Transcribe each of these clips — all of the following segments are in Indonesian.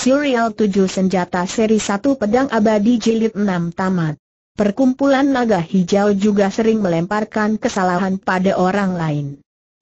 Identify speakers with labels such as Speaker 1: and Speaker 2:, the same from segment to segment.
Speaker 1: Serial 7 Senjata Seri 1 Pedang Abadi Jilid 6 Tamat Perkumpulan naga hijau juga sering melemparkan kesalahan pada orang lain.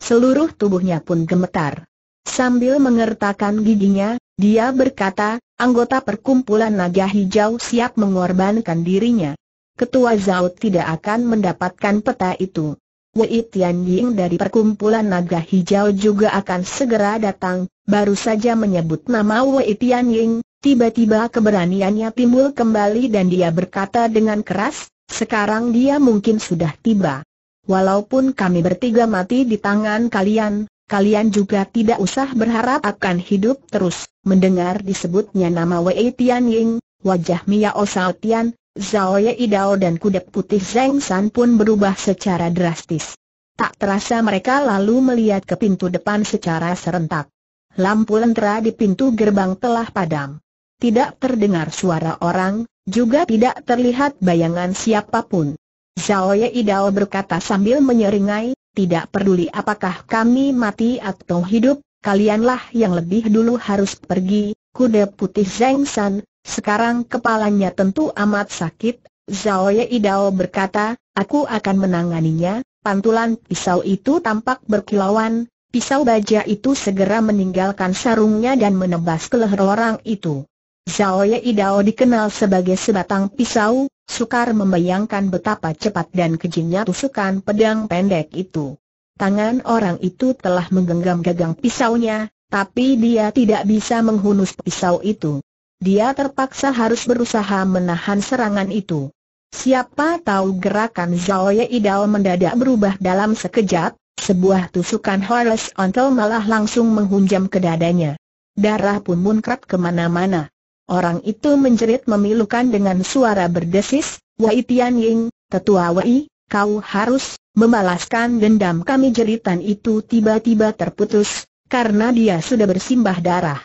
Speaker 1: Seluruh tubuhnya pun gemetar. Sambil mengertakkan giginya, dia berkata, anggota perkumpulan naga hijau siap mengorbankan dirinya. Ketua Zaut tidak akan mendapatkan peta itu. Wei Tian Ying dari perkumpulan naga hijau juga akan segera datang, baru saja menyebut nama Wei Tian Ying, tiba-tiba keberaniannya timbul kembali dan dia berkata dengan keras, sekarang dia mungkin sudah tiba. Walaupun kami bertiga mati di tangan kalian, kalian juga tidak usah berharap akan hidup terus. Mendengar disebutnya nama Wei Tian Ying, wajah Mia Osao Tian, Zhao Yeidao dan Kudep putih Zeng San pun berubah secara drastis. Tak terasa mereka lalu melihat ke pintu depan secara serentak. Lampu lentera di pintu gerbang telah padam. Tidak terdengar suara orang, juga tidak terlihat bayangan siapapun. Zhao Yeidao berkata sambil menyeringai, tidak peduli apakah kami mati atau hidup, kalianlah yang lebih dulu harus pergi, Kudep putih Zeng San, sekarang kepalanya tentu amat sakit, Zhao Idao berkata, aku akan menanganinya, pantulan pisau itu tampak berkilauan, pisau baja itu segera meninggalkan sarungnya dan menebas ke leher orang itu. Zhao Idao dikenal sebagai sebatang pisau, sukar membayangkan betapa cepat dan kejinya tusukan pedang pendek itu. Tangan orang itu telah menggenggam gagang pisaunya, tapi dia tidak bisa menghunus pisau itu dia terpaksa harus berusaha menahan serangan itu. Siapa tahu gerakan Zhao Ye mendadak berubah dalam sekejap, sebuah tusukan horizontal malah langsung menghunjam ke dadanya. Darah pun muncrat kemana-mana. Orang itu menjerit memilukan dengan suara berdesis, Wei Tian Ying, tetua Wei, kau harus membalaskan dendam kami jeritan itu tiba-tiba terputus, karena dia sudah bersimbah darah.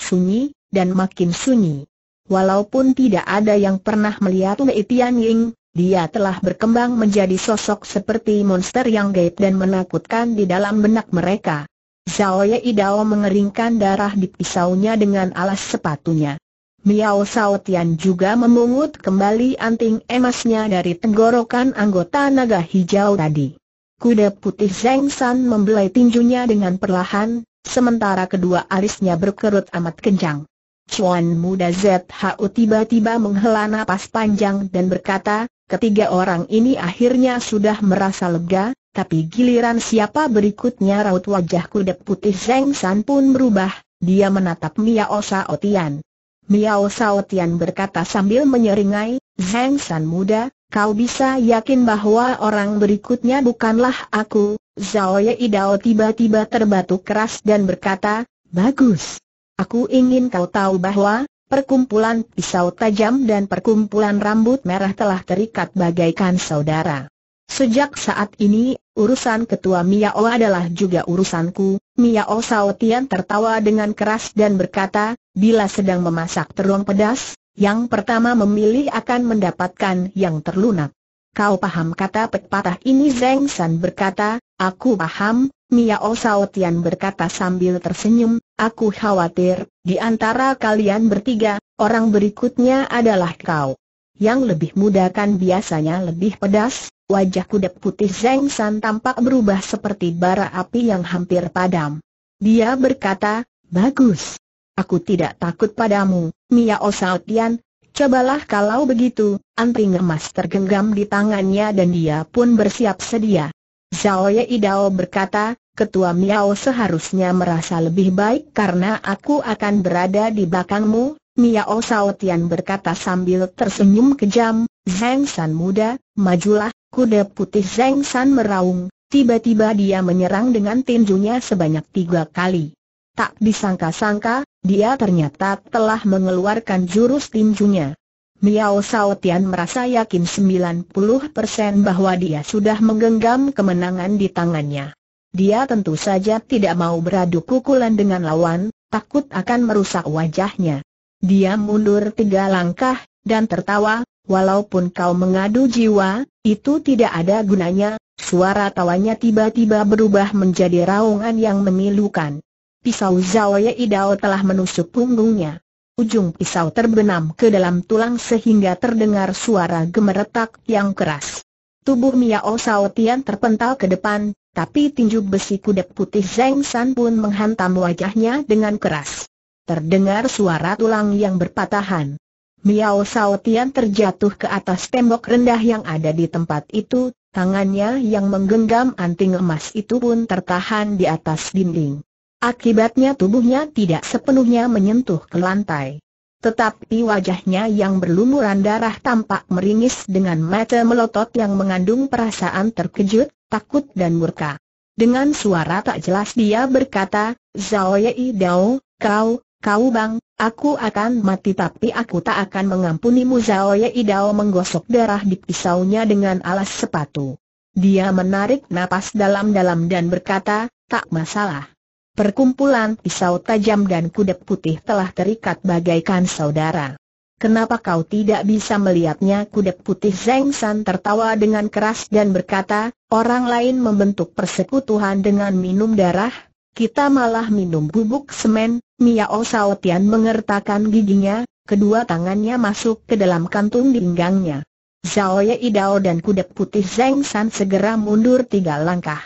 Speaker 1: Sunyi, dan makin sunyi. Walaupun tidak ada yang pernah melihat Lei Tian dia telah berkembang menjadi sosok seperti monster yang gaib dan menakutkan di dalam benak mereka. Zhao Idao mengeringkan darah di pisaunya dengan alas sepatunya. Miao Sao Tian juga memungut kembali anting emasnya dari tenggorokan anggota naga hijau tadi. Kuda putih Zeng San membelai tinjunya dengan perlahan, sementara kedua alisnya berkerut amat kencang. Chuan muda ZHU tiba-tiba menghela napas panjang dan berkata, ketiga orang ini akhirnya sudah merasa lega, tapi giliran siapa berikutnya raut wajah kudep putih Zeng San pun berubah, dia menatap Miao Mia Miao Saotian berkata sambil menyeringai, Zeng San muda, kau bisa yakin bahwa orang berikutnya bukanlah aku, Zhao Yeidao tiba-tiba terbatuk keras dan berkata, Bagus, Aku ingin kau tahu bahwa, perkumpulan pisau tajam dan perkumpulan rambut merah telah terikat bagaikan saudara. Sejak saat ini, urusan ketua Miao adalah juga urusanku, Miao Saotian tertawa dengan keras dan berkata, bila sedang memasak terong pedas, yang pertama memilih akan mendapatkan yang terlunak. Kau paham kata pepatah ini Zeng San berkata, aku paham, Miao Saotian berkata sambil tersenyum, Aku khawatir, di antara kalian bertiga, orang berikutnya adalah kau. Yang lebih muda kan biasanya lebih pedas, wajah kuda putih Zeng San tampak berubah seperti bara api yang hampir padam. Dia berkata, bagus. Aku tidak takut padamu, Miao Saotian, Cobalah kalau begitu, anting emas tergenggam di tangannya dan dia pun bersiap sedia. Zhao Yeidao berkata, Ketua Miao seharusnya merasa lebih baik karena aku akan berada di belakangmu, Miao Saotian berkata sambil tersenyum kejam, Zeng San muda, majulah, kuda putih Zeng San meraung, tiba-tiba dia menyerang dengan tinjunya sebanyak tiga kali. Tak disangka-sangka, dia ternyata telah mengeluarkan jurus tinjunya. Miao Saotian merasa yakin 90% bahwa dia sudah menggenggam kemenangan di tangannya. Dia tentu saja tidak mau beradu kukulan dengan lawan, takut akan merusak wajahnya. Dia mundur tiga langkah, dan tertawa, walaupun kau mengadu jiwa, itu tidak ada gunanya, suara tawanya tiba-tiba berubah menjadi raungan yang memilukan. Pisau Zaoye Idao telah menusuk punggungnya. Ujung pisau terbenam ke dalam tulang sehingga terdengar suara gemeretak yang keras. Tubuh Miao Sao Tian terpental ke depan, tapi tinju besi kuda putih Zeng San pun menghantam wajahnya dengan keras. Terdengar suara tulang yang berpatahan. Miao Sao terjatuh ke atas tembok rendah yang ada di tempat itu, tangannya yang menggenggam anting emas itu pun tertahan di atas dinding. Akibatnya tubuhnya tidak sepenuhnya menyentuh ke lantai. Tetapi wajahnya yang berlumuran darah tampak meringis dengan mata melotot yang mengandung perasaan terkejut, takut dan murka. Dengan suara tak jelas dia berkata, Zhao Yei Dao, kau, kau bang, aku akan mati tapi aku tak akan mengampunimu Zhao Yei Dao menggosok darah di pisaunya dengan alas sepatu. Dia menarik napas dalam-dalam dan berkata, tak masalah. Perkumpulan pisau tajam dan kuda putih telah terikat bagaikan saudara. Kenapa kau tidak bisa melihatnya kudek putih Zeng San tertawa dengan keras dan berkata, orang lain membentuk persekutuan dengan minum darah, kita malah minum bubuk semen, Miao Sao Tian mengertakkan giginya, kedua tangannya masuk ke dalam kantung di pinggangnya. Zhao Ye Idao dan kudek putih Zeng San segera mundur tiga langkah.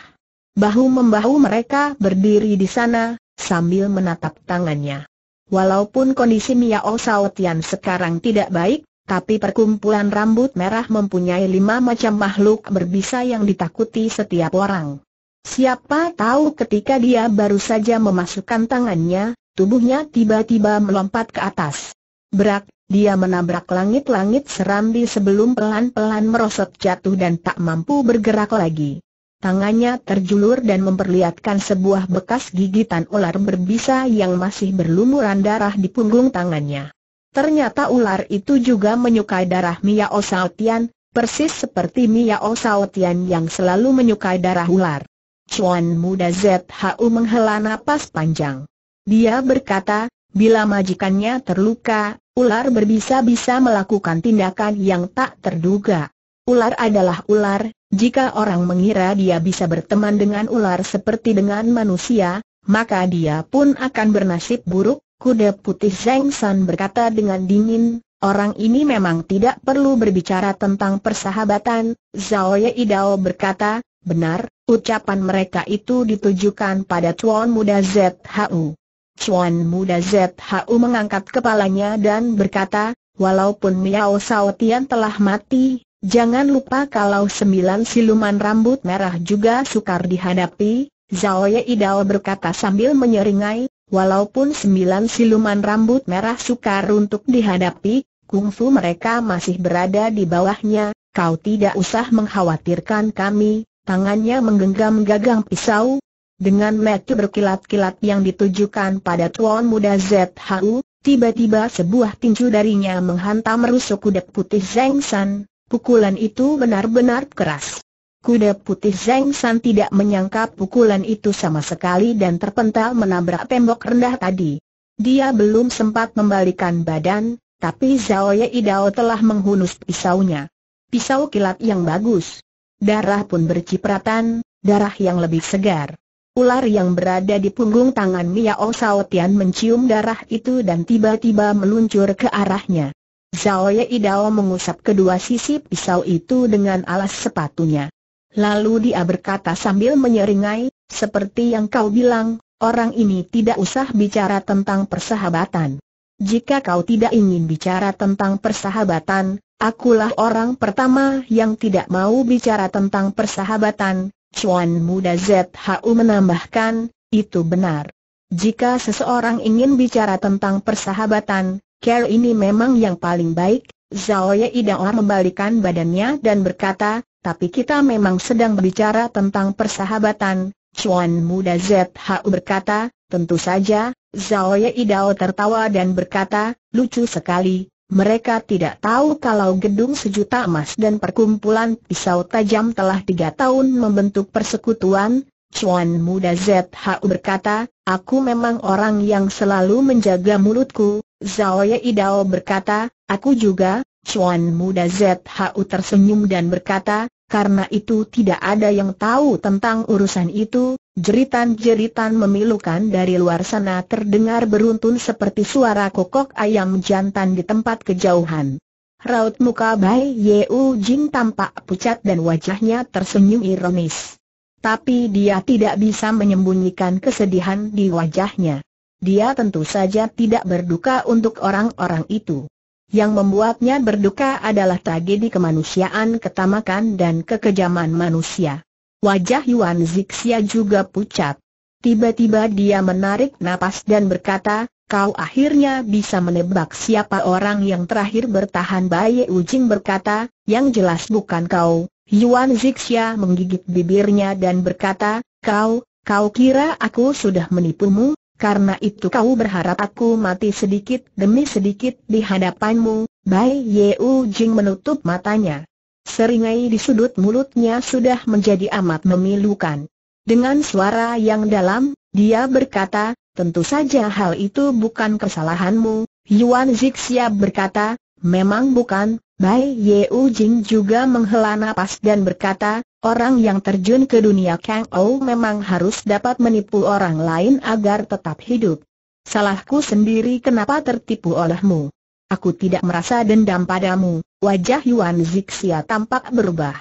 Speaker 1: Bahu-membahu mereka berdiri di sana, sambil menatap tangannya. Walaupun kondisi Miao Saotian sekarang tidak baik, tapi perkumpulan rambut merah mempunyai lima macam makhluk berbisa yang ditakuti setiap orang. Siapa tahu ketika dia baru saja memasukkan tangannya, tubuhnya tiba-tiba melompat ke atas. Berak, dia menabrak langit-langit serambi sebelum pelan-pelan merosot jatuh dan tak mampu bergerak lagi tangannya terjulur dan memperlihatkan sebuah bekas gigitan ular berbisa yang masih berlumuran darah di punggung tangannya. Ternyata ular itu juga menyukai darah Mia Osautian, persis seperti Mia Osautian yang selalu menyukai darah ular. Chuan muda ZHU menghela napas panjang. Dia berkata, bila majikannya terluka, ular berbisa bisa melakukan tindakan yang tak terduga. Ular adalah ular, jika orang mengira dia bisa berteman dengan ular seperti dengan manusia, maka dia pun akan bernasib buruk, kuda putih Zeng San berkata dengan dingin, orang ini memang tidak perlu berbicara tentang persahabatan, Zhao Ye berkata, benar, ucapan mereka itu ditujukan pada Chuan Muda ZHU. Chuan Muda ZHU mengangkat kepalanya dan berkata, walaupun Miao Sao Tian telah mati, Jangan lupa kalau sembilan siluman rambut merah juga sukar dihadapi, Zhao Idao berkata sambil menyeringai, walaupun sembilan siluman rambut merah sukar untuk dihadapi, kungfu mereka masih berada di bawahnya, kau tidak usah mengkhawatirkan kami, tangannya menggenggam gagang pisau, dengan mata berkilat-kilat yang ditujukan pada tuan muda ZHU, tiba-tiba sebuah tinju darinya menghantam rusuk kuda putih Zeng San, Pukulan itu benar-benar keras. Kuda putih Zeng San tidak menyangka pukulan itu sama sekali dan terpental menabrak tembok rendah tadi. Dia belum sempat membalikan badan, tapi Zhao Idao telah menghunus pisaunya. Pisau kilat yang bagus. Darah pun bercipratan, darah yang lebih segar. Ular yang berada di punggung tangan Miao Sao Tian mencium darah itu dan tiba-tiba meluncur ke arahnya. Zhao Yeidao mengusap kedua sisi pisau itu dengan alas sepatunya. Lalu dia berkata sambil menyeringai, seperti yang kau bilang, orang ini tidak usah bicara tentang persahabatan. Jika kau tidak ingin bicara tentang persahabatan, akulah orang pertama yang tidak mau bicara tentang persahabatan. Chuan Muda ZHU menambahkan, itu benar. Jika seseorang ingin bicara tentang persahabatan, care ini memang yang paling baik, Yei Idaor membalikan badannya dan berkata, tapi kita memang sedang berbicara tentang persahabatan, Chuan Muda ZHU berkata, tentu saja, Yei Idao tertawa dan berkata, lucu sekali, mereka tidak tahu kalau gedung sejuta emas dan perkumpulan pisau tajam telah tiga tahun membentuk persekutuan. Chuan Muda ZHU berkata, aku memang orang yang selalu menjaga mulutku, Zhao Idao berkata, aku juga, Chuan Muda ZHU tersenyum dan berkata, karena itu tidak ada yang tahu tentang urusan itu, jeritan-jeritan memilukan dari luar sana terdengar beruntun seperti suara kokok ayam jantan di tempat kejauhan. Raut muka Bai Yeu Jing tampak pucat dan wajahnya tersenyum ironis. Tapi dia tidak bisa menyembunyikan kesedihan di wajahnya. Dia tentu saja tidak berduka untuk orang-orang itu. Yang membuatnya berduka adalah tragedi kemanusiaan ketamakan dan kekejaman manusia. Wajah Yuan Zixia juga pucat. Tiba-tiba dia menarik napas dan berkata, kau akhirnya bisa menebak siapa orang yang terakhir bertahan Baye Ujing berkata, yang jelas bukan kau. Yuan Zixia menggigit bibirnya dan berkata, kau, kau kira aku sudah menipumu? Karena itu kau berharap aku mati sedikit demi sedikit di hadapanmu, Bai U Jing menutup matanya. Seringai di sudut mulutnya sudah menjadi amat memilukan. Dengan suara yang dalam, dia berkata, tentu saja hal itu bukan kesalahanmu, Yuan Zixia berkata, memang bukan, Bai Yeu Jing juga menghela nafas dan berkata, orang yang terjun ke dunia Kang Ou memang harus dapat menipu orang lain agar tetap hidup. Salahku sendiri kenapa tertipu olehmu. Aku tidak merasa dendam padamu, wajah Yuan Zixia tampak berubah.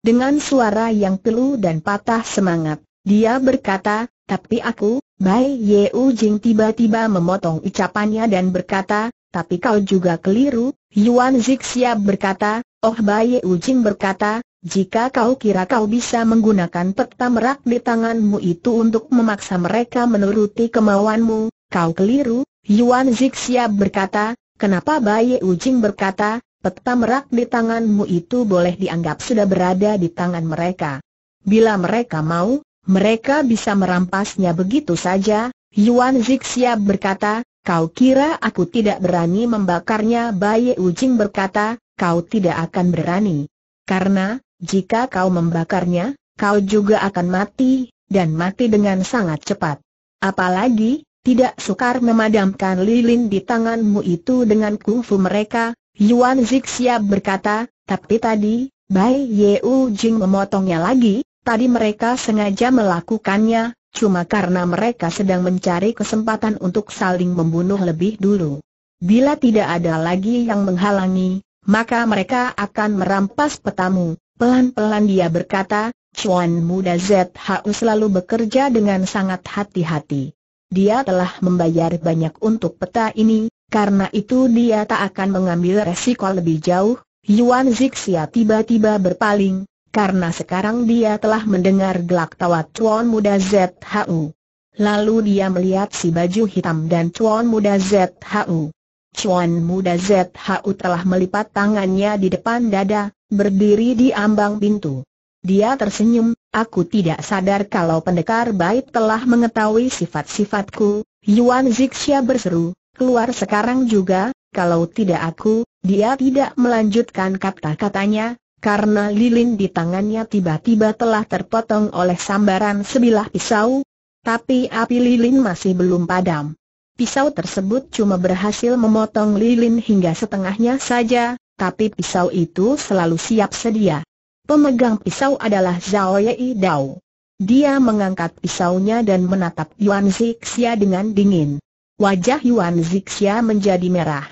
Speaker 1: Dengan suara yang pilu dan patah semangat, dia berkata, tapi aku, Bai Yeu Jing tiba-tiba memotong ucapannya dan berkata, tapi kau juga keliru, Yuan Zixia berkata, Oh Bai Ujing berkata, jika kau kira kau bisa menggunakan peta merak di tanganmu itu untuk memaksa mereka menuruti kemauanmu, kau keliru, Yuan Zixia berkata, kenapa Bai Ujing berkata, peta merak di tanganmu itu boleh dianggap sudah berada di tangan mereka. Bila mereka mau, mereka bisa merampasnya begitu saja, Yuan Zixia berkata, Kau kira aku tidak berani membakarnya Baye Ujing berkata, kau tidak akan berani. Karena, jika kau membakarnya, kau juga akan mati, dan mati dengan sangat cepat. Apalagi, tidak sukar memadamkan lilin di tanganmu itu dengan kungfu mereka, Yuan Zixia berkata, tapi tadi, Bai Ye Ujing memotongnya lagi, tadi mereka sengaja melakukannya, Cuma karena mereka sedang mencari kesempatan untuk saling membunuh lebih dulu. Bila tidak ada lagi yang menghalangi, maka mereka akan merampas petamu. Pelan-pelan dia berkata, Chuan Muda ZHU selalu bekerja dengan sangat hati-hati. Dia telah membayar banyak untuk peta ini, karena itu dia tak akan mengambil resiko lebih jauh. Yuan Zixia tiba-tiba berpaling, karena sekarang dia telah mendengar gelak tawa Chuan Muda ZHU. Lalu dia melihat si baju hitam dan Chuan Muda ZHU. Chuan Muda ZHU telah melipat tangannya di depan dada, berdiri di ambang pintu. Dia tersenyum, aku tidak sadar kalau pendekar baik telah mengetahui sifat-sifatku, Yuan Zixia berseru, keluar sekarang juga, kalau tidak aku, dia tidak melanjutkan kata-katanya, karena lilin di tangannya tiba-tiba telah terpotong oleh sambaran sebilah pisau, tapi api lilin masih belum padam. Pisau tersebut cuma berhasil memotong lilin hingga setengahnya saja, tapi pisau itu selalu siap sedia. Pemegang pisau adalah Zhao Yei Dao. Dia mengangkat pisaunya dan menatap Yuan Zixia dengan dingin. Wajah Yuan Zixia menjadi merah.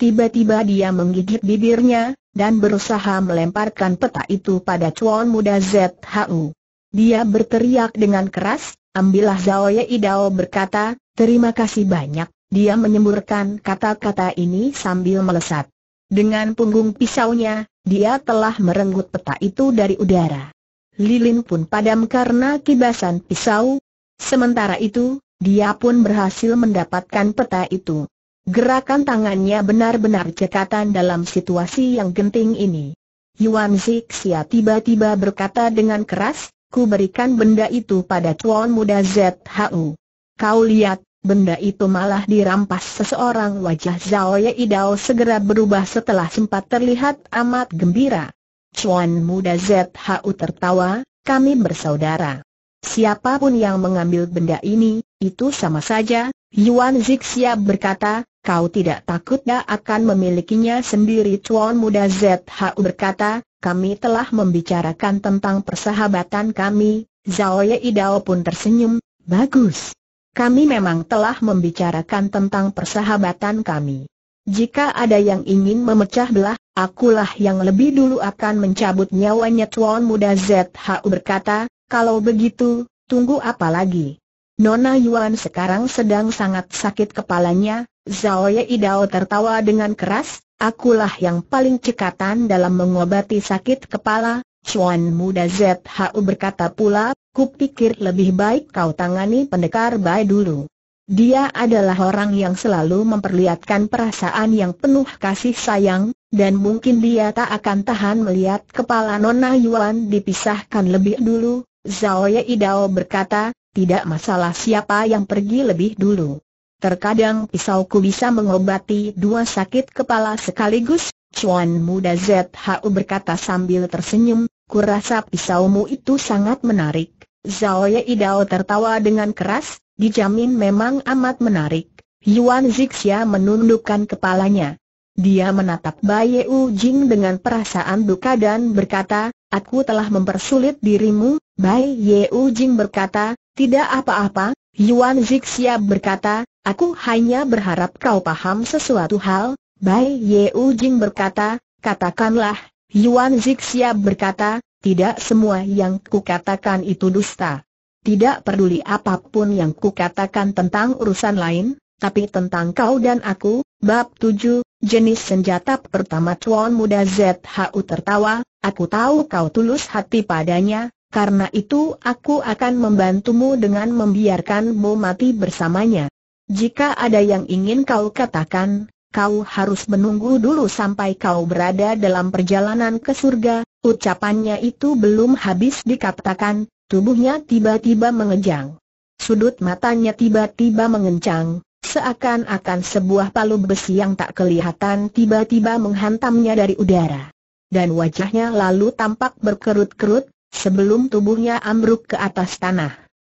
Speaker 1: Tiba-tiba dia menggigit bibirnya, dan berusaha melemparkan peta itu pada cuan muda ZHU. Dia berteriak dengan keras, ambillah Zaoye Yeidao berkata, terima kasih banyak, dia menyemburkan kata-kata ini sambil melesat. Dengan punggung pisaunya, dia telah merenggut peta itu dari udara. Lilin pun padam karena kibasan pisau. Sementara itu, dia pun berhasil mendapatkan peta itu. Gerakan tangannya benar-benar cekatan dalam situasi yang genting ini. Yuan Zixia tiba-tiba berkata dengan keras, ku berikan benda itu pada tuan muda ZHU. Kau lihat, benda itu malah dirampas seseorang wajah Zhao Idao segera berubah setelah sempat terlihat amat gembira. Tuan muda ZHU tertawa, kami bersaudara. Siapapun yang mengambil benda ini, itu sama saja, Yuan Zixia berkata, kau tidak takut dia akan memilikinya sendiri Tuan Muda ZHU berkata, kami telah membicarakan tentang persahabatan kami, Zhao Idao pun tersenyum, bagus. Kami memang telah membicarakan tentang persahabatan kami. Jika ada yang ingin memecah belah, akulah yang lebih dulu akan mencabut nyawanya Tuan Muda ZHU berkata, kalau begitu, tunggu apa lagi? Nona Yuan sekarang sedang sangat sakit kepalanya, Zhao Yeidao tertawa dengan keras, akulah yang paling cekatan dalam mengobati sakit kepala, Chuan muda ZHU berkata pula, kupikir lebih baik kau tangani pendekar Bai dulu. Dia adalah orang yang selalu memperlihatkan perasaan yang penuh kasih sayang, dan mungkin dia tak akan tahan melihat kepala Nona Yuan dipisahkan lebih dulu, Zhao Yeidao berkata, tidak masalah siapa yang pergi lebih dulu. Terkadang pisauku bisa mengobati dua sakit kepala sekaligus, Chuan Muda ZHU berkata sambil tersenyum, kurasa pisaumu itu sangat menarik. Zhao Yeidao tertawa dengan keras, dijamin memang amat menarik. Yuan Zixia menundukkan kepalanya. Dia menatap Bai Yu Jing dengan perasaan duka dan berkata, Aku telah mempersulit dirimu, Bai Yu Jing berkata, tidak apa-apa, Yuan Zixia berkata, aku hanya berharap kau paham sesuatu hal, Bai Ye Ujing berkata, katakanlah, Yuan Zixia berkata, tidak semua yang kukatakan itu dusta. Tidak peduli apapun yang kukatakan tentang urusan lain, tapi tentang kau dan aku, bab 7, jenis senjata pertama Tuan Muda ZHU tertawa, aku tahu kau tulus hati padanya, karena itu aku akan membantumu dengan membiarkanmu mati bersamanya. Jika ada yang ingin kau katakan, kau harus menunggu dulu sampai kau berada dalam perjalanan ke surga, ucapannya itu belum habis dikatakan, tubuhnya tiba-tiba mengejang. Sudut matanya tiba-tiba mengencang, seakan-akan sebuah palu besi yang tak kelihatan tiba-tiba menghantamnya dari udara. Dan wajahnya lalu tampak berkerut-kerut, sebelum tubuhnya ambruk ke atas tanah.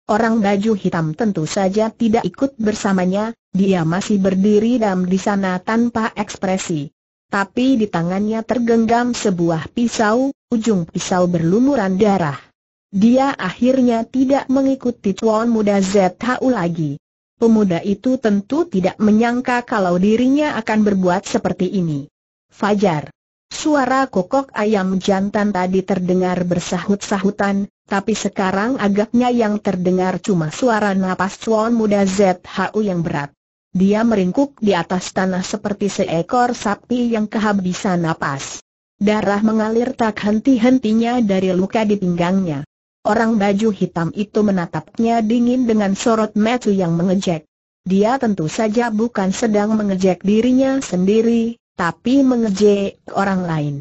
Speaker 1: Orang baju hitam tentu saja tidak ikut bersamanya, dia masih berdiri dam di sana tanpa ekspresi. Tapi di tangannya tergenggam sebuah pisau, ujung pisau berlumuran darah. Dia akhirnya tidak mengikuti tuan muda ZHU lagi. Pemuda itu tentu tidak menyangka kalau dirinya akan berbuat seperti ini. Fajar Suara kokok ayam jantan tadi terdengar bersahut-sahutan, tapi sekarang agaknya yang terdengar cuma suara napas cuan muda ZHU yang berat. Dia meringkuk di atas tanah seperti seekor sapi yang kehabisan napas. Darah mengalir tak henti-hentinya dari luka di pinggangnya. Orang baju hitam itu menatapnya dingin dengan sorot mata yang mengejek. Dia tentu saja bukan sedang mengejek dirinya sendiri, tapi mengejek orang lain.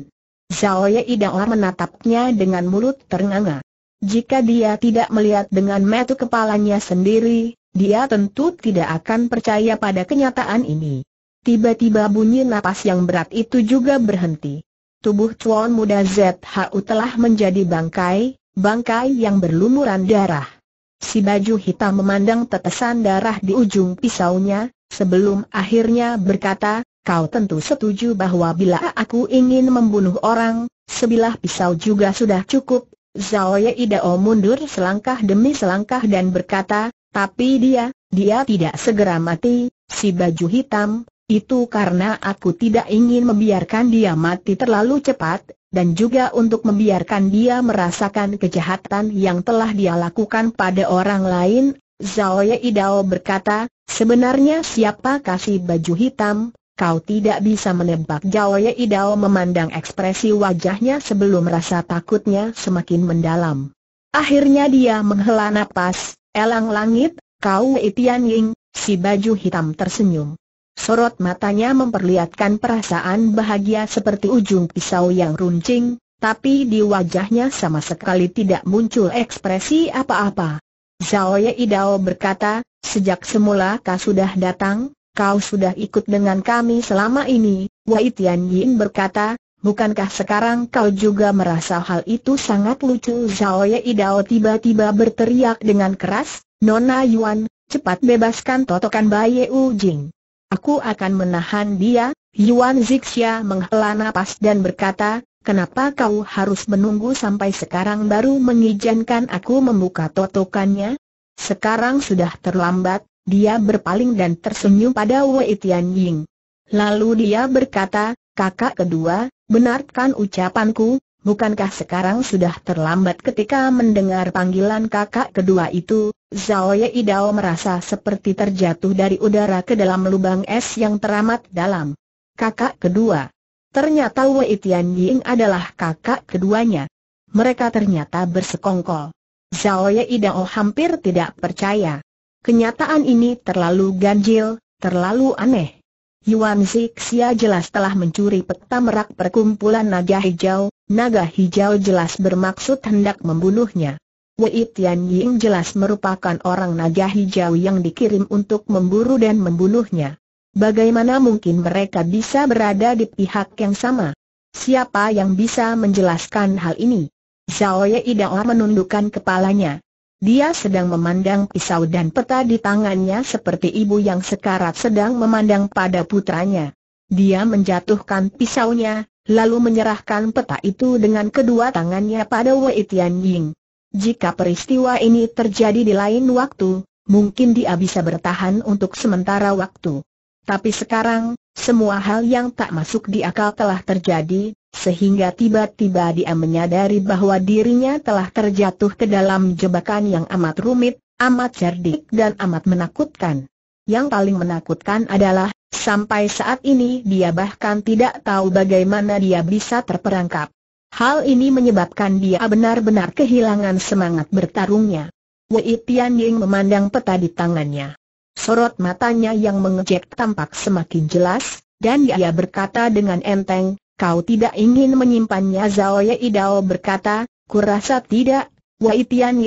Speaker 1: Zhao Yidao menatapnya dengan mulut ternganga. Jika dia tidak melihat dengan metu kepalanya sendiri, dia tentu tidak akan percaya pada kenyataan ini. Tiba-tiba bunyi napas yang berat itu juga berhenti. Tubuh cuan muda ZHU telah menjadi bangkai, bangkai yang berlumuran darah. Si baju hitam memandang tetesan darah di ujung pisaunya, sebelum akhirnya berkata, kau tentu setuju bahwa bila aku ingin membunuh orang, sebilah pisau juga sudah cukup. Zhao Yeidao mundur selangkah demi selangkah dan berkata, tapi dia, dia tidak segera mati, si baju hitam, itu karena aku tidak ingin membiarkan dia mati terlalu cepat, dan juga untuk membiarkan dia merasakan kejahatan yang telah dia lakukan pada orang lain. Zhao Yeidao berkata, sebenarnya siapa kasih baju hitam, Kau tidak bisa menebak Jao Idao memandang ekspresi wajahnya sebelum rasa takutnya semakin mendalam. Akhirnya dia menghela napas, elang langit, kau Itian Ying, si baju hitam tersenyum. Sorot matanya memperlihatkan perasaan bahagia seperti ujung pisau yang runcing, tapi di wajahnya sama sekali tidak muncul ekspresi apa-apa. Zhao Ye Idao berkata, sejak semula kau sudah datang, kau sudah ikut dengan kami selama ini, Wei Tianyin berkata, bukankah sekarang kau juga merasa hal itu sangat lucu? Zhao Yei Dao tiba-tiba berteriak dengan keras, Nona Yuan, cepat bebaskan totokan Baye Ujing. Aku akan menahan dia, Yuan Zixia menghela nafas dan berkata, Kenapa kau harus menunggu sampai sekarang baru mengizinkan aku membuka totokannya? Sekarang sudah terlambat, dia berpaling dan tersenyum pada Wei Tianying. Lalu dia berkata, kakak kedua, benarkan ucapanku, bukankah sekarang sudah terlambat ketika mendengar panggilan kakak kedua itu, Zhao Dao merasa seperti terjatuh dari udara ke dalam lubang es yang teramat dalam. Kakak kedua. Ternyata Wei Tianying adalah kakak keduanya. Mereka ternyata bersekongkol. Zhao Dao hampir tidak percaya. Kenyataan ini terlalu ganjil, terlalu aneh. Yuan Zixia jelas telah mencuri peta merak perkumpulan naga hijau, naga hijau jelas bermaksud hendak membunuhnya. Wei Tianying jelas merupakan orang naga hijau yang dikirim untuk memburu dan membunuhnya. Bagaimana mungkin mereka bisa berada di pihak yang sama? Siapa yang bisa menjelaskan hal ini? Zhao Yidao menundukkan kepalanya. Dia sedang memandang pisau dan peta di tangannya seperti ibu yang sekarat sedang memandang pada putranya. Dia menjatuhkan pisaunya, lalu menyerahkan peta itu dengan kedua tangannya pada Wei Tianying. Jika peristiwa ini terjadi di lain waktu, mungkin dia bisa bertahan untuk sementara waktu. Tapi sekarang, semua hal yang tak masuk di akal telah terjadi, sehingga tiba-tiba dia menyadari bahwa dirinya telah terjatuh ke dalam jebakan yang amat rumit, amat cerdik dan amat menakutkan. Yang paling menakutkan adalah, sampai saat ini dia bahkan tidak tahu bagaimana dia bisa terperangkap. Hal ini menyebabkan dia benar-benar kehilangan semangat bertarungnya. Wei Tianying memandang peta di tangannya. Sorot matanya yang mengejek tampak semakin jelas, dan dia berkata dengan enteng, kau tidak ingin menyimpannya Zhao Yeidao berkata, kurasa tidak, Wei Tian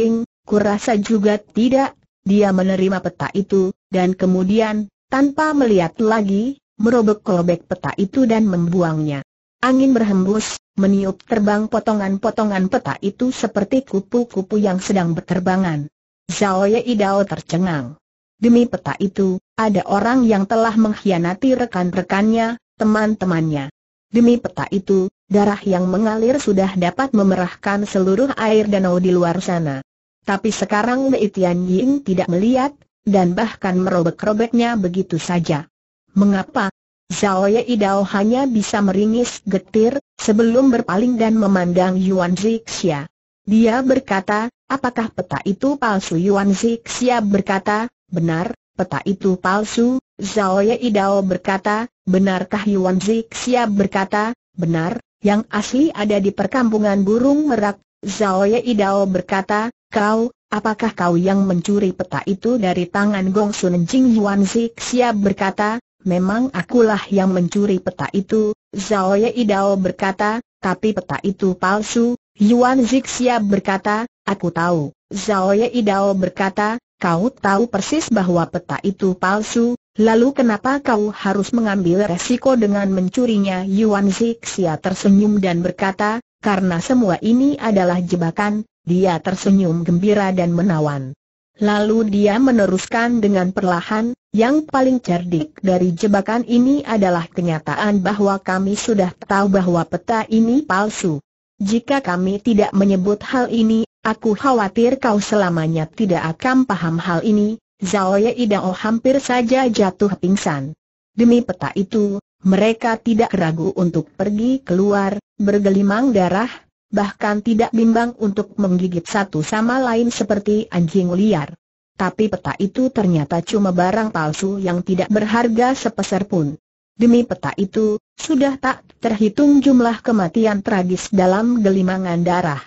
Speaker 1: kurasa juga tidak, dia menerima peta itu, dan kemudian, tanpa melihat lagi, merobek-robek peta itu dan membuangnya. Angin berhembus, meniup terbang potongan-potongan peta itu seperti kupu-kupu yang sedang berterbangan. Zhao Yeidao tercengang. Demi peta itu, ada orang yang telah mengkhianati rekan-rekannya, teman-temannya. Demi peta itu, darah yang mengalir sudah dapat memerahkan seluruh air danau di luar sana. Tapi sekarang Mei Tian Ying tidak melihat, dan bahkan merobek-robeknya begitu saja. Mengapa? Zhao Dao hanya bisa meringis getir, sebelum berpaling dan memandang Yuan Zixia. Dia berkata, apakah peta itu palsu? Yuan Zixia berkata, benar, peta itu palsu, Zhao Idao berkata, benarkah Yuan Zixia berkata, benar, yang asli ada di perkampungan burung merak. Zhao Idao berkata, kau, apakah kau yang mencuri peta itu dari tangan Gong Sun Jing Yuan Zixia berkata, memang akulah yang mencuri peta itu. Zhao Idao berkata, tapi peta itu palsu. Yuan Zixia berkata, aku tahu. Zhao Idao berkata, kau tahu persis bahwa peta itu palsu. Lalu kenapa kau harus mengambil resiko dengan mencurinya Yuan Zixia tersenyum dan berkata, karena semua ini adalah jebakan, dia tersenyum gembira dan menawan. Lalu dia meneruskan dengan perlahan, yang paling cerdik dari jebakan ini adalah kenyataan bahwa kami sudah tahu bahwa peta ini palsu. Jika kami tidak menyebut hal ini, aku khawatir kau selamanya tidak akan paham hal ini, Zhao Yeidao oh hampir saja jatuh pingsan. Demi peta itu, mereka tidak ragu untuk pergi keluar, bergelimang darah, bahkan tidak bimbang untuk menggigit satu sama lain seperti anjing liar. Tapi peta itu ternyata cuma barang palsu yang tidak berharga sepeser pun. Demi peta itu, sudah tak terhitung jumlah kematian tragis dalam gelimangan darah.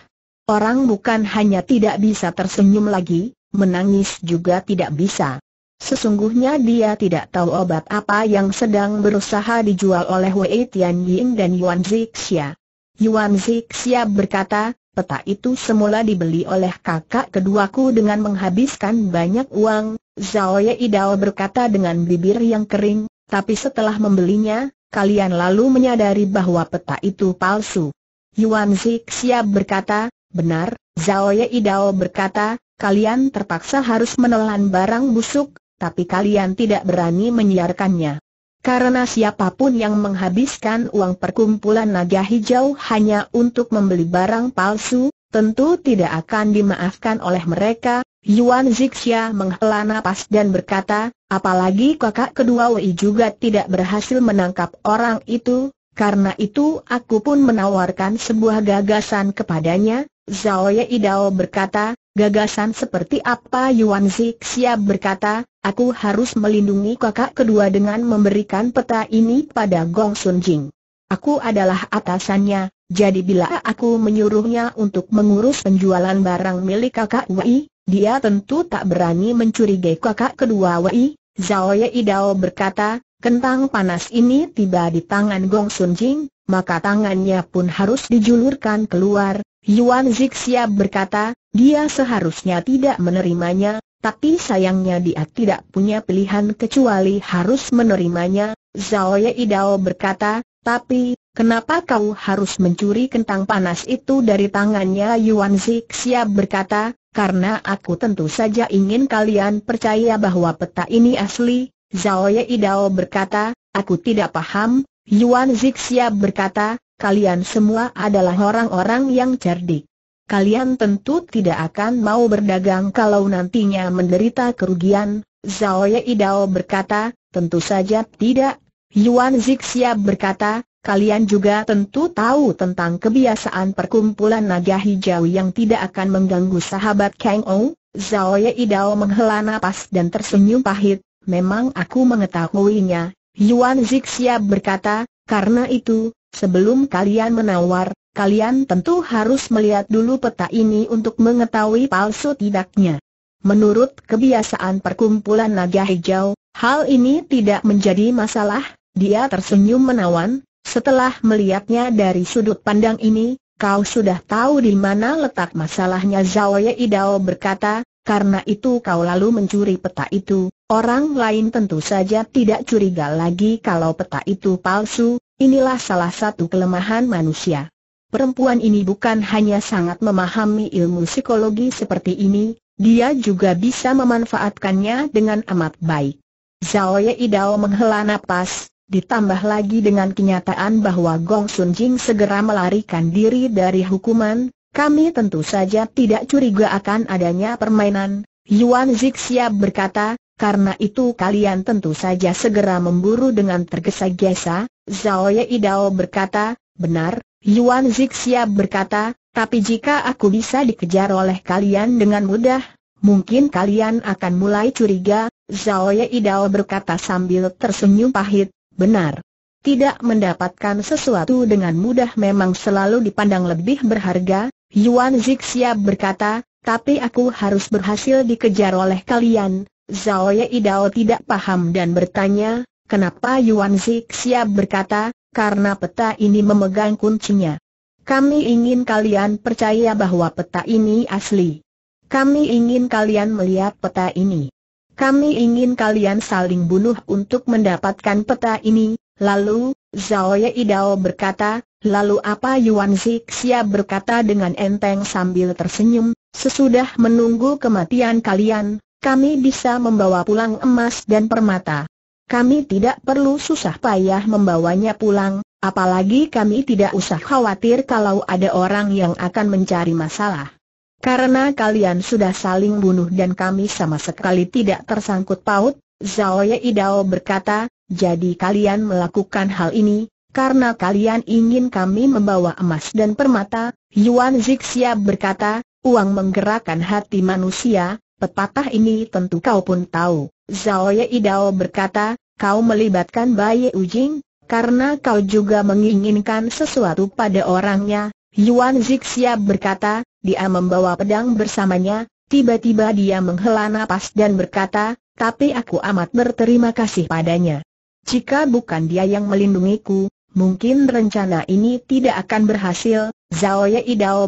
Speaker 1: Orang bukan hanya tidak bisa tersenyum lagi, menangis juga tidak bisa. Sesungguhnya dia tidak tahu obat apa yang sedang berusaha dijual oleh Wei Tianying dan Yuan Zixia. Yuan Zixia berkata, peta itu semula dibeli oleh kakak keduaku dengan menghabiskan banyak uang, Zhao Yidao berkata dengan bibir yang kering, tapi setelah membelinya, kalian lalu menyadari bahwa peta itu palsu. Yuan Zixia berkata, benar, Zhao Yidao berkata, kalian terpaksa harus menelan barang busuk, tapi kalian tidak berani menyiarkannya. Karena siapapun yang menghabiskan uang perkumpulan naga hijau hanya untuk membeli barang palsu, tentu tidak akan dimaafkan oleh mereka. Yuan Zixia menghela nafas dan berkata, apalagi kakak kedua Wei juga tidak berhasil menangkap orang itu, karena itu aku pun menawarkan sebuah gagasan kepadanya, Zhao Yeidao berkata, gagasan seperti apa Yuan Zixia berkata, aku harus melindungi kakak kedua dengan memberikan peta ini pada Gong Sun Jing. Aku adalah atasannya, jadi bila aku menyuruhnya untuk mengurus penjualan barang milik kakak Wei, dia tentu tak berani mencurigai kakak kedua Wei. Zhao Yeidao berkata, kentang panas ini tiba di tangan Gong Sun Jing, maka tangannya pun harus dijulurkan keluar, Yuan Zixia berkata, dia seharusnya tidak menerimanya, tapi sayangnya dia tidak punya pilihan kecuali harus menerimanya. Zhao Dao berkata, tapi, kenapa kau harus mencuri kentang panas itu dari tangannya Yuan Zixia berkata, karena aku tentu saja ingin kalian percaya bahwa peta ini asli. Zhao Dao berkata, aku tidak paham. Yuan Zixia berkata, kalian semua adalah orang-orang yang cerdik. Kalian tentu tidak akan mau berdagang kalau nantinya menderita kerugian, Zhao Yeidao berkata, tentu saja tidak. Yuan Zixia berkata, kalian juga tentu tahu tentang kebiasaan perkumpulan naga hijau yang tidak akan mengganggu sahabat Kang Ou. Zhao Yeidao menghela nafas dan tersenyum pahit, memang aku mengetahuinya. Yuan Zixia berkata, karena itu, Sebelum kalian menawar, kalian tentu harus melihat dulu peta ini untuk mengetahui palsu tidaknya. Menurut kebiasaan perkumpulan naga hijau, hal ini tidak menjadi masalah, dia tersenyum menawan, setelah melihatnya dari sudut pandang ini, kau sudah tahu di mana letak masalahnya Zhao Idao berkata, karena itu kau lalu mencuri peta itu, orang lain tentu saja tidak curiga lagi kalau peta itu palsu, Inilah salah satu kelemahan manusia. Perempuan ini bukan hanya sangat memahami ilmu psikologi seperti ini, dia juga bisa memanfaatkannya dengan amat baik. Zhao Yeidao menghela napas, ditambah lagi dengan kenyataan bahwa Gong Sun Jing segera melarikan diri dari hukuman, kami tentu saja tidak curiga akan adanya permainan. Yuan Zixia berkata, karena itu kalian tentu saja segera memburu dengan tergesa-gesa, Zhao Yeidao berkata, benar, Yuan Zixia berkata, tapi jika aku bisa dikejar oleh kalian dengan mudah, mungkin kalian akan mulai curiga, Zhao Yeidao berkata sambil tersenyum pahit, benar. Tidak mendapatkan sesuatu dengan mudah memang selalu dipandang lebih berharga, Yuan Zixia berkata, tapi aku harus berhasil dikejar oleh kalian, Zhao Yeidao tidak paham dan bertanya, kenapa Yuan Zik siap berkata, karena peta ini memegang kuncinya. Kami ingin kalian percaya bahwa peta ini asli. Kami ingin kalian melihat peta ini. Kami ingin kalian saling bunuh untuk mendapatkan peta ini. Lalu, Zhao Yeidao berkata, lalu apa Yuan Zixia berkata dengan enteng sambil tersenyum, sesudah menunggu kematian kalian, kami bisa membawa pulang emas dan permata. Kami tidak perlu susah payah membawanya pulang, apalagi kami tidak usah khawatir kalau ada orang yang akan mencari masalah. Karena kalian sudah saling bunuh dan kami sama sekali tidak tersangkut paut, Zhao Idao berkata, jadi kalian melakukan hal ini, karena kalian ingin kami membawa emas dan permata, Yuan Zixia berkata, uang menggerakkan hati manusia, Pepatah ini tentu kau pun tahu. Zhao berkata, kau melibatkan Bayi Ujing, karena kau juga menginginkan sesuatu pada orangnya. Yuan Zixia berkata, dia membawa pedang bersamanya, tiba-tiba dia menghela nafas dan berkata, tapi aku amat berterima kasih padanya. Jika bukan dia yang melindungiku, mungkin rencana ini tidak akan berhasil, Zhao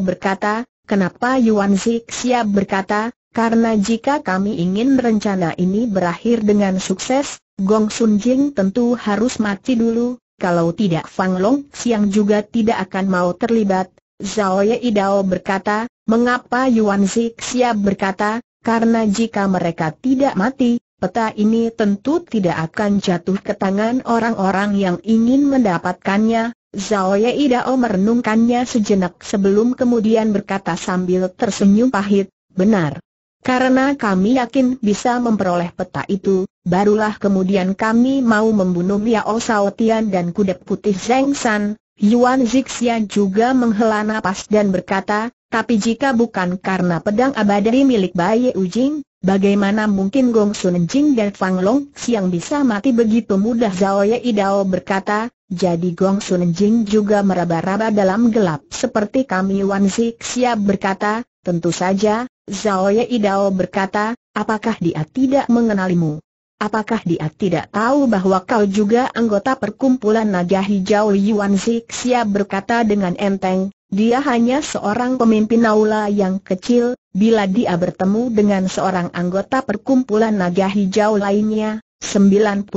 Speaker 1: berkata, Kenapa Yuan Zixia berkata, karena jika kami ingin rencana ini berakhir dengan sukses, Gong Sun Jing tentu harus mati dulu, kalau tidak Fang Long siang juga tidak akan mau terlibat. Zhao Yeidao berkata, mengapa Yuan Zixia berkata, karena jika mereka tidak mati, peta ini tentu tidak akan jatuh ke tangan orang-orang yang ingin mendapatkannya. Zhao Yeidao merenungkannya sejenak sebelum kemudian berkata sambil tersenyum pahit, benar, karena kami yakin bisa memperoleh peta itu, barulah kemudian kami mau membunuh Miao Saotian dan kuda putih Zeng San. Yuan Zixian juga menghela nafas dan berkata, tapi jika bukan karena pedang abadi milik Bai Ujing, bagaimana mungkin Gong Sun Jing dan Fang Long Xiang bisa mati begitu mudah Zhao Ye berkata, jadi Gong Sun Jing juga meraba-raba dalam gelap seperti kami Wan siap berkata, tentu saja, Zhao Idao berkata, apakah dia tidak mengenalimu? Apakah dia tidak tahu bahwa kau juga anggota perkumpulan naga hijau Yuan siap berkata dengan enteng, dia hanya seorang pemimpin aula yang kecil, bila dia bertemu dengan seorang anggota perkumpulan naga hijau lainnya, 90%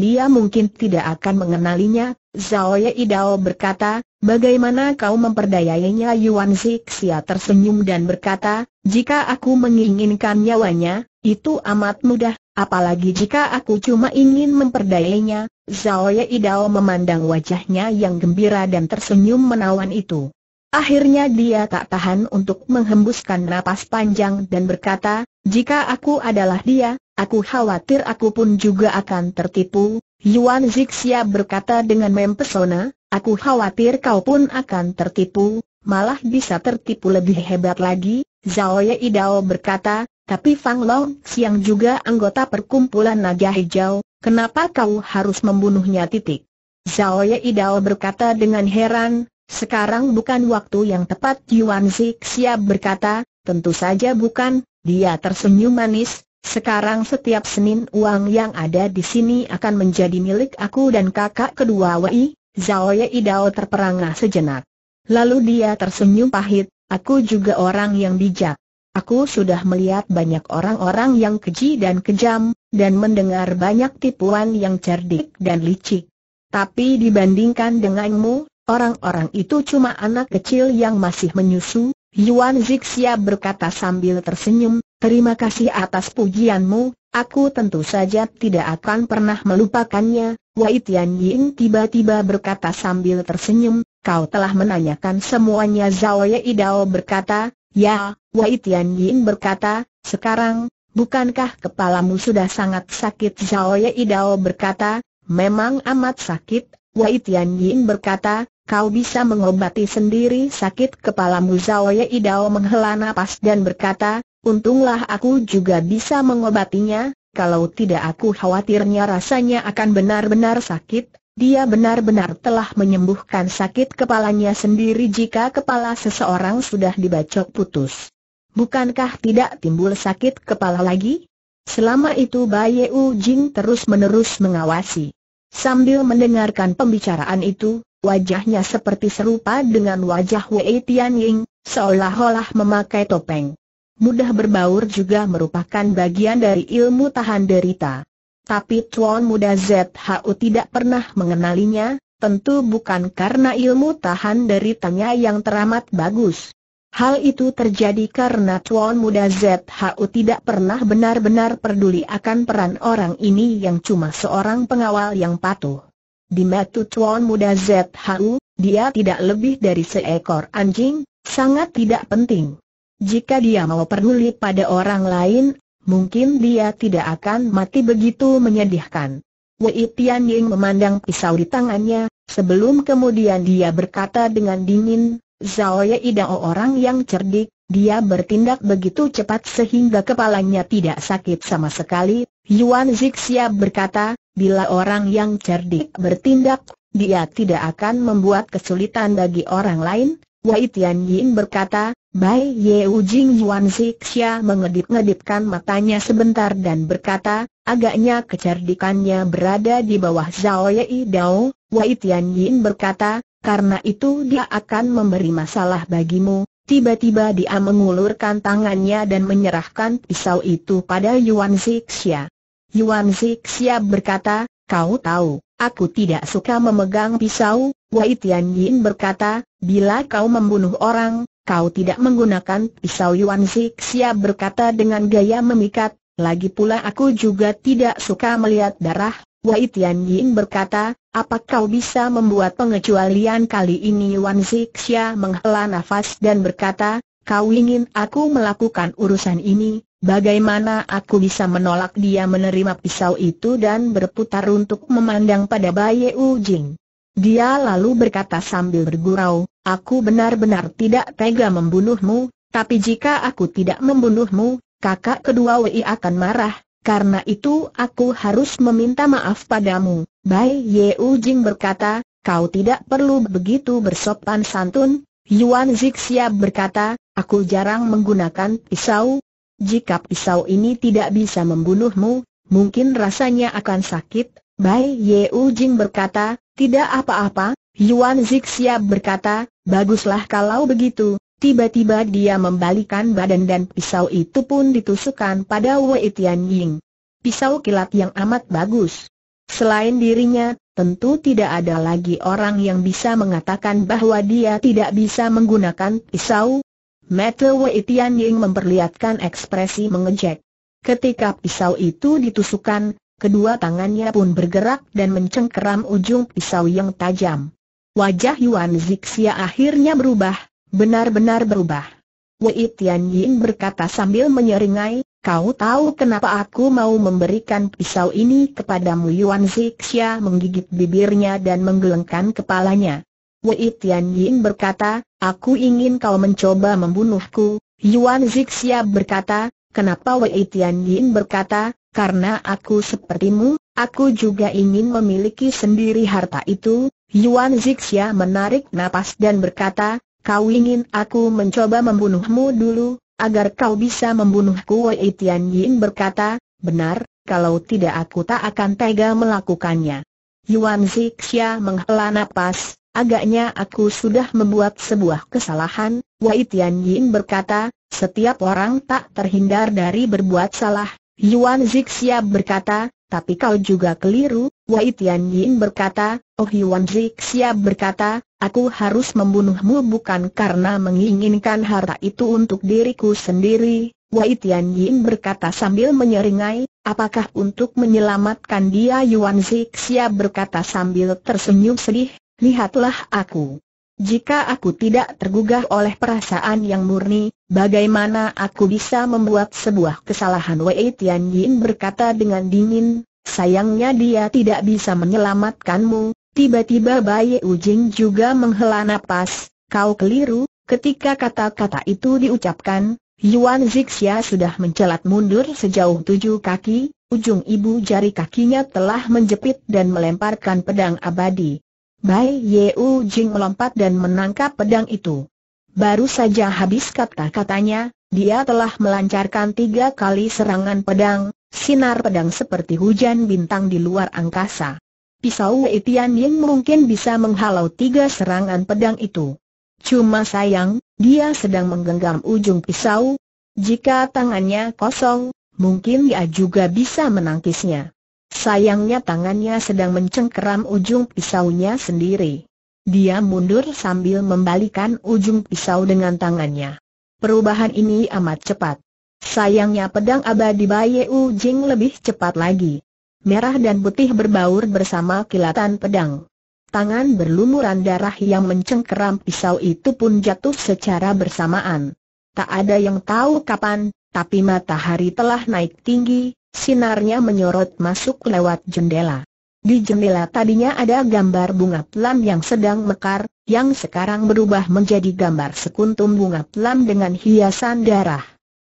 Speaker 1: dia mungkin tidak akan mengenalinya, Zhao Idao berkata, bagaimana kau memperdayainya Yuan Zixia tersenyum dan berkata, jika aku menginginkan nyawanya, itu amat mudah, apalagi jika aku cuma ingin memperdayainya, Zhao Idao memandang wajahnya yang gembira dan tersenyum menawan itu. Akhirnya dia tak tahan untuk menghembuskan napas panjang dan berkata, jika aku adalah dia, Aku khawatir aku pun juga akan tertipu, Yuan Zixia berkata dengan mempesona, aku khawatir kau pun akan tertipu, malah bisa tertipu lebih hebat lagi, Zhao Yeidao berkata, tapi Fang Long Xiang juga anggota perkumpulan naga hijau, kenapa kau harus membunuhnya titik? Zhao Yeidao berkata dengan heran, sekarang bukan waktu yang tepat Yuan Zixia berkata, tentu saja bukan, dia tersenyum manis, sekarang setiap Senin uang yang ada di sini akan menjadi milik aku dan kakak kedua Wei, Zhao Dao terperangah sejenak. Lalu dia tersenyum pahit, aku juga orang yang bijak. Aku sudah melihat banyak orang-orang yang keji dan kejam, dan mendengar banyak tipuan yang cerdik dan licik. Tapi dibandingkan denganmu, orang-orang itu cuma anak kecil yang masih menyusu, Yuan Zixia berkata sambil tersenyum, Terima kasih atas pujianmu, aku tentu saja tidak akan pernah melupakannya. Wei Tianying tiba-tiba berkata sambil tersenyum, kau telah menanyakan semuanya Zhao Idao berkata, ya, Wei Tianying berkata, sekarang, bukankah kepalamu sudah sangat sakit Zhao Idao berkata, memang amat sakit, Wei Tianying berkata, kau bisa mengobati sendiri sakit kepalamu Zhao Idao menghela nafas dan berkata, Untunglah aku juga bisa mengobatinya, kalau tidak aku khawatirnya rasanya akan benar-benar sakit, dia benar-benar telah menyembuhkan sakit kepalanya sendiri jika kepala seseorang sudah dibacok putus. Bukankah tidak timbul sakit kepala lagi? Selama itu Bai Yu Jing terus-menerus mengawasi. Sambil mendengarkan pembicaraan itu, wajahnya seperti serupa dengan wajah Wei Tianying, seolah-olah memakai topeng mudah berbaur juga merupakan bagian dari ilmu tahan derita. Tapi Tuan Muda ZHU tidak pernah mengenalinya, tentu bukan karena ilmu tahan deritanya yang teramat bagus. Hal itu terjadi karena Tuan Muda ZHU tidak pernah benar-benar peduli akan peran orang ini yang cuma seorang pengawal yang patuh. Di mata Tuan Muda ZHU, dia tidak lebih dari seekor anjing, sangat tidak penting. Jika dia mau peduli pada orang lain, mungkin dia tidak akan mati begitu menyedihkan. Wei Tianying memandang pisau di tangannya, sebelum kemudian dia berkata dengan dingin, Zhao Yidao orang yang cerdik, dia bertindak begitu cepat sehingga kepalanya tidak sakit sama sekali. Yuan Zixia berkata, bila orang yang cerdik bertindak, dia tidak akan membuat kesulitan bagi orang lain, Wei Tian Yin berkata, Bai Ye Ujing Yuan Xia mengedip-ngedipkan matanya sebentar dan berkata, agaknya kecerdikannya berada di bawah Zhao Yei Dao. Wei Tian Yin berkata, karena itu dia akan memberi masalah bagimu. Tiba-tiba dia mengulurkan tangannya dan menyerahkan pisau itu pada Yuan Zixia. Yuan Zixia berkata, kau tahu, aku tidak suka memegang pisau, Wei Tian Yin berkata, bila kau membunuh orang, kau tidak menggunakan pisau Yuan Zixia berkata dengan gaya memikat, lagi pula aku juga tidak suka melihat darah. Wei Tian Yin berkata, apa kau bisa membuat pengecualian kali ini Yuan Zixia menghela nafas dan berkata, kau ingin aku melakukan urusan ini, Bagaimana aku bisa menolak dia menerima pisau itu dan berputar untuk memandang pada Bai Ujing? Dia lalu berkata sambil bergurau, aku benar-benar tidak tega membunuhmu, tapi jika aku tidak membunuhmu, kakak kedua Wei akan marah, karena itu aku harus meminta maaf padamu. Bai Ye Ujing berkata, kau tidak perlu begitu bersopan santun. Yuan Zixia berkata, aku jarang menggunakan pisau. Jika pisau ini tidak bisa membunuhmu, mungkin rasanya akan sakit. Bai Ye Ujing berkata, tidak apa-apa, Yuan Zixia berkata, baguslah kalau begitu. Tiba-tiba dia membalikan badan dan pisau itu pun ditusukkan pada Wei Tianying. Pisau kilat yang amat bagus. Selain dirinya, tentu tidak ada lagi orang yang bisa mengatakan bahwa dia tidak bisa menggunakan pisau. Mata Wei Tianying memperlihatkan ekspresi mengejek. Ketika pisau itu ditusukkan, Kedua tangannya pun bergerak dan mencengkeram ujung pisau yang tajam. Wajah Yuan Zixia akhirnya berubah, benar-benar berubah. Wei Tianying berkata sambil menyeringai, kau tahu kenapa aku mau memberikan pisau ini kepadamu Yuan Zixia menggigit bibirnya dan menggelengkan kepalanya. Wei Tianying berkata, aku ingin kau mencoba membunuhku. Yuan Zixia berkata, kenapa Wei Tianying berkata, karena aku sepertimu, aku juga ingin memiliki sendiri harta itu. Yuan Zixia menarik napas dan berkata, kau ingin aku mencoba membunuhmu dulu, agar kau bisa membunuhku Wei Tianying berkata, benar, kalau tidak aku tak akan tega melakukannya. Yuan Zixia menghela napas, agaknya aku sudah membuat sebuah kesalahan, Wei Tianying berkata, setiap orang tak terhindar dari berbuat salah, Yuan Zixia berkata, tapi kau juga keliru, Wei Tianyin berkata, Oh Yuan Zixia berkata, aku harus membunuhmu bukan karena menginginkan harta itu untuk diriku sendiri. Wei Tianyin berkata sambil menyeringai, apakah untuk menyelamatkan dia Yuan Zixia berkata sambil tersenyum sedih, lihatlah aku. Jika aku tidak tergugah oleh perasaan yang murni, bagaimana aku bisa membuat sebuah kesalahan Wei Tian berkata dengan dingin, sayangnya dia tidak bisa menyelamatkanmu, tiba-tiba Bai Ujing juga menghela napas, kau keliru, ketika kata-kata itu diucapkan, Yuan Zixia sudah mencelat mundur sejauh tujuh kaki, ujung ibu jari kakinya telah menjepit dan melemparkan pedang abadi. Bai U Jing melompat dan menangkap pedang itu. Baru saja habis kata-katanya, dia telah melancarkan tiga kali serangan pedang, sinar pedang seperti hujan bintang di luar angkasa. Pisau Wei Tian Ying mungkin bisa menghalau tiga serangan pedang itu. Cuma sayang, dia sedang menggenggam ujung pisau. Jika tangannya kosong, mungkin dia juga bisa menangkisnya. Sayangnya tangannya sedang mencengkeram ujung pisaunya sendiri. Dia mundur sambil membalikan ujung pisau dengan tangannya. Perubahan ini amat cepat. Sayangnya pedang abadi Baye Jing lebih cepat lagi. Merah dan putih berbaur bersama kilatan pedang. Tangan berlumuran darah yang mencengkeram pisau itu pun jatuh secara bersamaan. Tak ada yang tahu kapan, tapi matahari telah naik tinggi, Sinarnya menyorot masuk lewat jendela. Di jendela tadinya ada gambar bunga plum yang sedang mekar, yang sekarang berubah menjadi gambar sekuntum bunga plum dengan hiasan darah.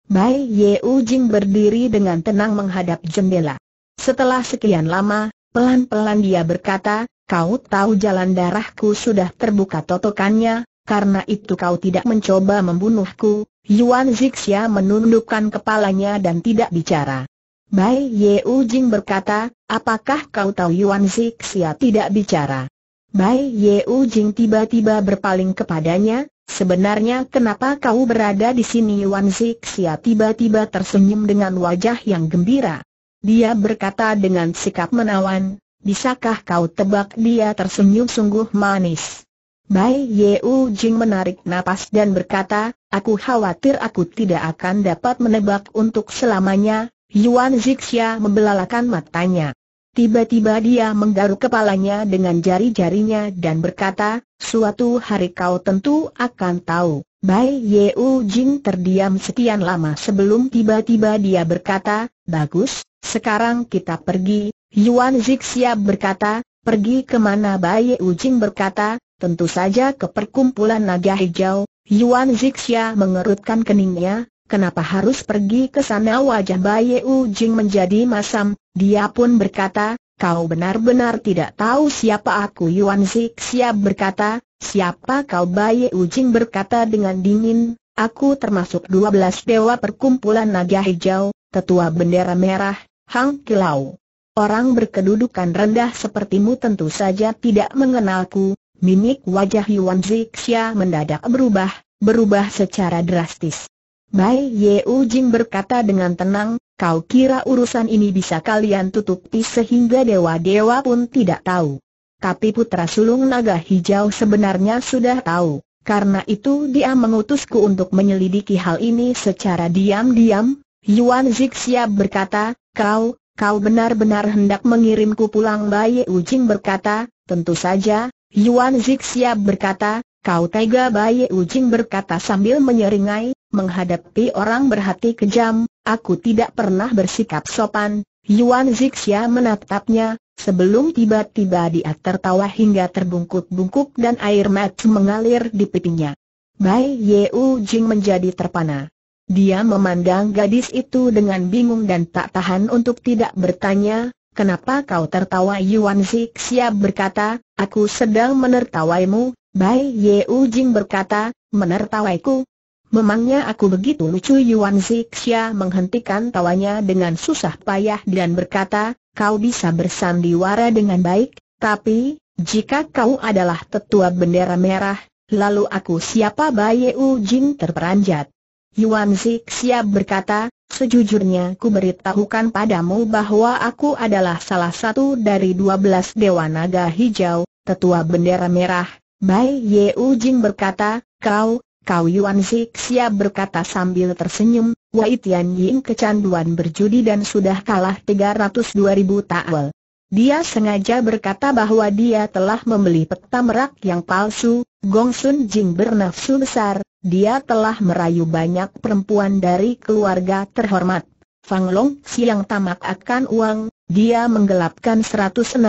Speaker 1: Bai Ye Ujing berdiri dengan tenang menghadap jendela. Setelah sekian lama, pelan-pelan dia berkata, kau tahu jalan darahku sudah terbuka totokannya, karena itu kau tidak mencoba membunuhku. Yuan Zixia menundukkan kepalanya dan tidak bicara. Bai Yeu Jing berkata, apakah kau tahu Yuan Zixia tidak bicara? Bai Yeu Jing tiba-tiba berpaling kepadanya, sebenarnya kenapa kau berada di sini Yuan Zixia tiba-tiba tersenyum dengan wajah yang gembira. Dia berkata dengan sikap menawan, bisakah kau tebak dia tersenyum sungguh manis. Bai Yeu Jing menarik napas dan berkata, aku khawatir aku tidak akan dapat menebak untuk selamanya, Yuan Zixia membelalakan matanya. Tiba-tiba dia menggaruk kepalanya dengan jari-jarinya dan berkata, suatu hari kau tentu akan tahu. Bai U Jing terdiam sekian lama sebelum tiba-tiba dia berkata, bagus, sekarang kita pergi. Yuan Zixia berkata, pergi kemana Bai U Jing berkata, tentu saja ke perkumpulan naga hijau. Yuan Zixia mengerutkan keningnya, Kenapa harus pergi ke sana wajah Baye Jing menjadi masam, dia pun berkata, kau benar-benar tidak tahu siapa aku Yuan Zik siap berkata, siapa kau Baye Jing? berkata dengan dingin, aku termasuk 12 dewa perkumpulan naga hijau, tetua bendera merah, Hang Kilau. Orang berkedudukan rendah sepertimu tentu saja tidak mengenalku, mimik wajah Yuan Zixia mendadak berubah, berubah secara drastis. Bai U Jing berkata dengan tenang, kau kira urusan ini bisa kalian tutupi sehingga dewa-dewa pun tidak tahu. Tapi putra sulung naga hijau sebenarnya sudah tahu, karena itu dia mengutusku untuk menyelidiki hal ini secara diam-diam, Yuan Zixia berkata, kau, kau benar-benar hendak mengirimku pulang Bai U Jing berkata, tentu saja, Yuan Zixia berkata, kau tega Bai U Jing berkata sambil menyeringai, Menghadapi orang berhati kejam, aku tidak pernah bersikap sopan, Yuan Zixia menatapnya, sebelum tiba-tiba dia tertawa hingga terbungkuk-bungkuk dan air mata mengalir di pipinya. Bai Yeu Jing menjadi terpana. Dia memandang gadis itu dengan bingung dan tak tahan untuk tidak bertanya, Kenapa kau tertawa Yuan Zixia berkata, aku sedang menertawaimu, Bai Yeu Jing berkata, menertawaiku, Memangnya aku begitu lucu Yuan Zixia menghentikan tawanya dengan susah payah dan berkata, kau bisa bersandiwara dengan baik, tapi, jika kau adalah tetua bendera merah, lalu aku siapa Baye Jing terperanjat. Yuan Zixia berkata, sejujurnya ku beritahukan padamu bahwa aku adalah salah satu dari dua belas Dewa Naga Hijau, tetua bendera merah. Bai Ye Jing berkata, kau, Kau Yuan Xixia berkata sambil tersenyum, Wai Tian Ying kecanduan berjudi dan sudah kalah 302 ribu ta'wal. Dia sengaja berkata bahwa dia telah membeli peta merak yang palsu, Gong Sun Jing bernafsu besar, dia telah merayu banyak perempuan dari keluarga terhormat. Fang Long siang tamak akan uang, dia menggelapkan 162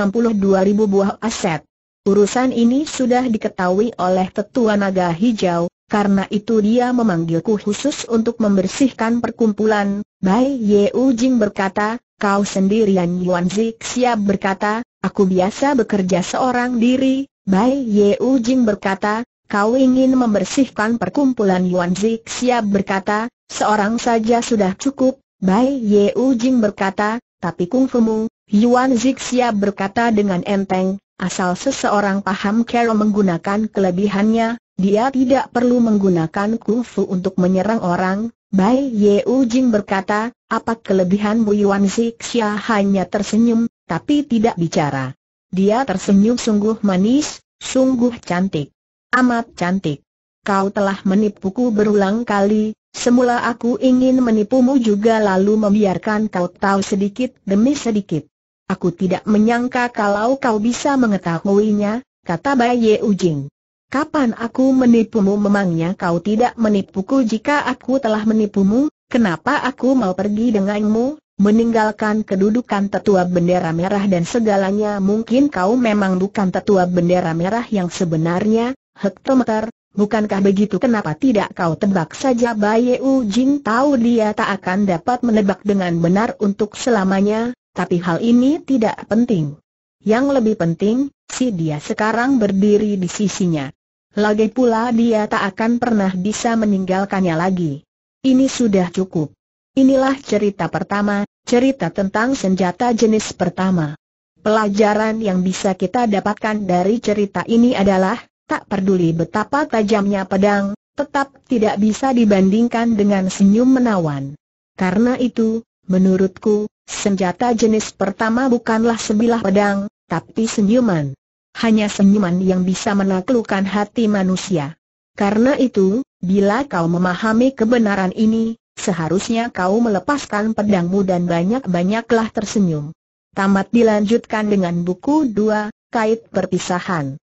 Speaker 1: ribu buah aset. Urusan ini sudah diketahui oleh tetua naga hijau, karena itu dia memanggilku khusus untuk membersihkan perkumpulan. Bai Ye Ujing berkata, kau sendirian Yuan Zik siap berkata, aku biasa bekerja seorang diri. Bai Ye Ujing berkata, kau ingin membersihkan perkumpulan Yuan Zik siap berkata, seorang saja sudah cukup. Bai Ye Ujing berkata, tapi kungfumu, Yuan Zik siap berkata dengan enteng, asal seseorang paham cara menggunakan kelebihannya, dia tidak perlu menggunakan kungfu untuk menyerang orang, Bai Ye Ujing berkata, apa kelebihanmu Yuan Xixia hanya tersenyum, tapi tidak bicara. Dia tersenyum sungguh manis, sungguh cantik. Amat cantik. Kau telah menipuku berulang kali, semula aku ingin menipumu juga lalu membiarkan kau tahu sedikit demi sedikit. Aku tidak menyangka kalau kau bisa mengetahuinya, kata Bai Ye Ujing. Kapan aku menipumu memangnya kau tidak menipuku jika aku telah menipumu, kenapa aku mau pergi denganmu, meninggalkan kedudukan tetua bendera merah dan segalanya mungkin kau memang bukan tetua bendera merah yang sebenarnya, hektometer, bukankah begitu kenapa tidak kau tebak saja Baye Ujing tahu dia tak akan dapat menebak dengan benar untuk selamanya, tapi hal ini tidak penting. Yang lebih penting, si dia sekarang berdiri di sisinya. Lagi pula dia tak akan pernah bisa meninggalkannya lagi. Ini sudah cukup. Inilah cerita pertama, cerita tentang senjata jenis pertama. Pelajaran yang bisa kita dapatkan dari cerita ini adalah, tak peduli betapa tajamnya pedang, tetap tidak bisa dibandingkan dengan senyum menawan. Karena itu, menurutku, senjata jenis pertama bukanlah sebilah pedang, tapi senyuman. Hanya senyuman yang bisa menaklukkan hati manusia. Karena itu, bila kau memahami kebenaran ini, seharusnya kau melepaskan pedangmu dan banyak-banyaklah tersenyum. Tamat dilanjutkan dengan buku 2, Kait Perpisahan.